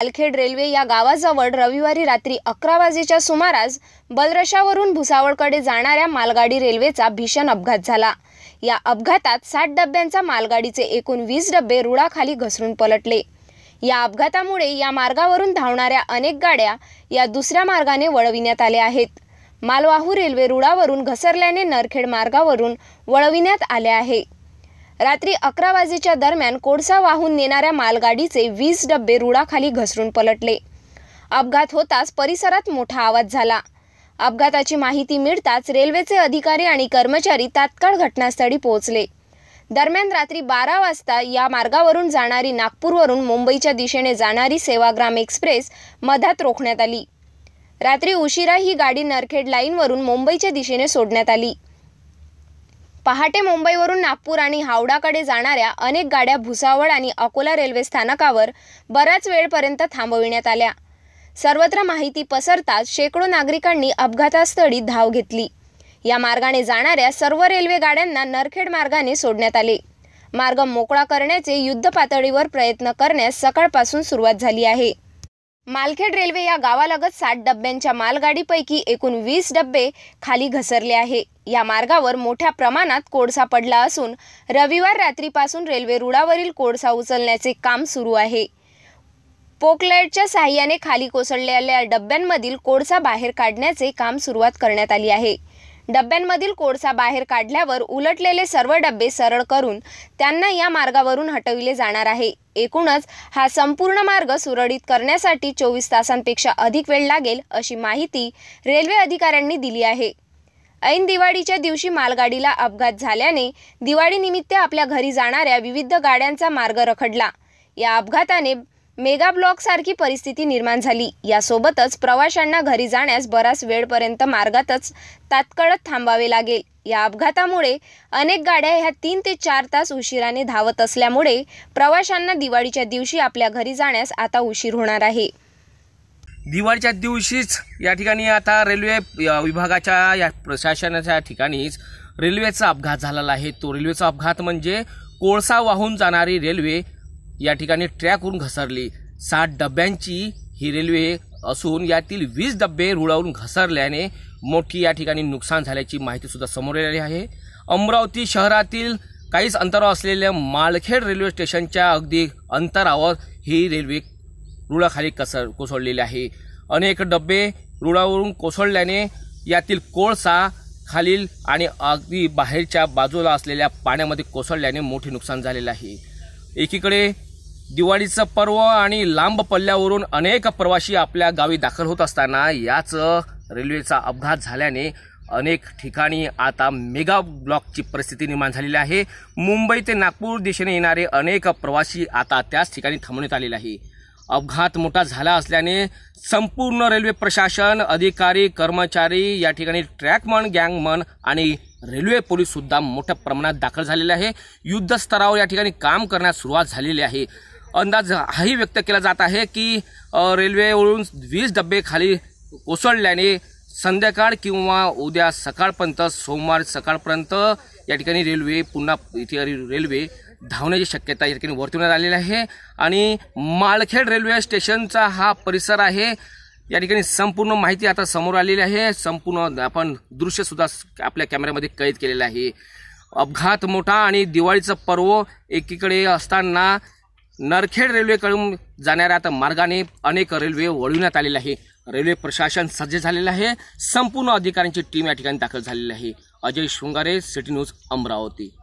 Palkhed railway या गावाजवळ रविवारी रात्री अकरा वाजेच्या सुमारास बलरशावरून भुसावळकडे जाणाऱ्या मालगाडी रेल्वेचा भीषण अपघात झाला या अपघातात साठ डब्यांचा मालगाडीचे एकूण वीस डबे रुळाखाली घसरून पलटले या अपघातामुळे या मार्गावरून धावणाऱ्या अनेक गाड्या या दुसऱ्या मार्गाने वळविण्यात आल्या आहेत मालवाहू रेल्वे रुळावरून घसरल्याने नरखेड मार्गावरून वळविण्यात आले आहे रात्री अकरा वाजेच्या दरम्यान कोळसा वाहून नेणाऱ्या मालगाडीचे वीस डबे रुळाखाली घसरून पलटले अपघात होताच परिसरात मोठा आवाज झाला अपघाताची माहिती मिळताच रेल्वेचे अधिकारी आणि कर्मचारी तात्काळ घटनास्थळी पोहोचले दरम्यान रात्री बारा वाजता या मार्गावरून जाणारी नागपूरवरून मुंबईच्या दिशेने जाणारी सेवाग्राम एक्सप्रेस मधात रोखण्यात आली रात्री उशिरा ही गाडी नरखेड लाईनवरून मुंबईच्या दिशेने सोडण्यात आली पहाटे मुंबईवरून नागपूर आणि हावडाकडे जाणाऱ्या अनेक गाड्या भुसावळ आणि अकोला रेल्वे स्थानकावर बऱ्याच वेळपर्यंत थांबविण्यात आल्या सर्वत्र माहिती पसरताच शेकडो नागरिकांनी अपघातास्थळी धाव घेतली या मार्गाने जाणाऱ्या सर्व रेल्वे गाड्यांना नरखेड मार्गाने सोडण्यात आले मार्ग मोकळा करण्याचे युद्ध पातळीवर प्रयत्न करण्यास सकाळपासून सुरुवात झाली आहे मालखेड रेल्वे या गावालगत सात डब्यांच्या मालगाडीपैकी एकूण वीस डबे खाली घसरले आहे या मार्गावर मोठ्या प्रमाणात कोळसा पडला असून रविवार रात्रीपासून रेल्वे रुळावरील कोळसा उचलण्याचे काम सुरू आहे पोकलाईटच्या सहाय्याने खाली कोसळलेल्या डब्यांमधील कोळसा बाहेर काढण्याचे काम सुरुवात करण्यात आली आहे डब्यांमधील कोळसा बाहेर काढल्यावर उलटलेले सर्व डबे सरळ करून त्यांना या मार्गावरून हटविले जाणार आहे एकूणच हा संपूर्ण मार्ग सुरळीत करण्यासाठी चोवीस तासांपेक्षा अधिक वेळ लागेल अशी माहिती रेल्वे अधिकाऱ्यांनी दिली आहे ऐन दिवाळीच्या दिवशी मालगाडीला अपघात झाल्याने दिवाळीनिमित्त आपल्या घरी जाणाऱ्या विविध गाड्यांचा मार्ग रखडला या अपघाताने मेगा सारखी परिस्थिती निर्माण झाली यासोबतच प्रवाशांना घरी जाण्यास बराच वेळपर्यंत मार्गातच तात्काळ थांबावे लागेल या अपघातामुळे अनेक गाड्या ह्या तीन ते चार तास उशिराने धावत असल्यामुळे प्रवाशांना दिवाळीच्या दिवशी आपल्या घरी जाण्यास आता उशीर होणार आहे दिवाळीच्या दिवशीच या ठिकाणी आता रेल्वे विभागाच्या या प्रशासनाच्या ठिकाणीच रेल्वेचा अपघात झालेला आहे तो रेल्वेचा अपघात म्हणजे कोळसा वाहून जाणारी रेल्वे या ठिकाणी ट्रॅकवरून घसरली सात डब्यांची ही रेल्वे असून यातील वीस डब्बे रुळावरून घसरल्याने मोठी या ठिकाणी नुकसान झाल्याची माहितीसुद्धा समोर आलेली आहे अमरावती शहरातील काहीच अंतरावर असलेल्या माळखेड रेल्वे स्टेशनच्या अगदी अंतरावर ही रेल्वे रुळाखाली कसर कोसळलेली आहे अनेक डबे रुळावरून कोसळल्याने यातील कोळसा खालील आणि अगदी बाहेरच्या बाजूला असलेल्या पाण्यामध्ये कोसळल्याने मोठे नुकसान झालेले आहे एकीकडे दिवाळीचं पर्व आणि लांब पल्ल्यावरून अनेक प्रवासी आपल्या गावी दाखल होत असताना याच रेल्वेचा अपघात झाल्याने अनेक ठिकाणी आता मेगा ब्लॉकची परिस्थिती निर्माण झालेली आहे मुंबई ते नागपूर दिशेने येणारे अनेक प्रवासी आता त्याच ठिकाणी थांबवण्यात आलेले आहे अपघात मोठा झाला असल्याने संपूर्ण रेल्वे प्रशासन अधिकारी कर्मचारी या ठिकाणी ट्रॅकमन गँगमन आणि रेल्वे पोलीस सुद्धा मोठ्या प्रमाणात दाखल झालेले आहे युद्धस्तरावर या ठिकाणी काम करण्यास सुरुवात झालेली आहे अंदाज हाही व्यक्त केला जात आहे की रेल्वेवरून वीस डबे खाली कोसळल्याने संध्याकाळ किंवा उद्या सकाळपर्यंत सोमवार सकाळपर्यंत या ठिकाणी रेल्वे पुन्हा इथे रेल्वे धावण्याची शक्यता या ठिकाणी वर्तवण्यात आलेली आहे आणि माळखेड रेल्वे स्टेशनचा हा परिसर आहे या ठिकाणी संपूर्ण माहिती आता समोर आलेली आहे संपूर्ण आपण दृश्यसुद्धा आपल्या कॅमेऱ्यामध्ये कैद केलेलं आहे अपघात मोठा आणि दिवाळीचं पर्व एकीकडे असताना नरखेड रेल्वेकडून जाणाऱ्या आता मार्गाने अनेक रेल्वे वळविण्यात आलेले आहे रेल्वे प्रशासन सज्ज झालेलं आहे संपूर्ण अधिकाऱ्यांची टीम या ठिकाणी दाखल झालेली आहे अजय शृंगारे सिटी न्यूज अमरावती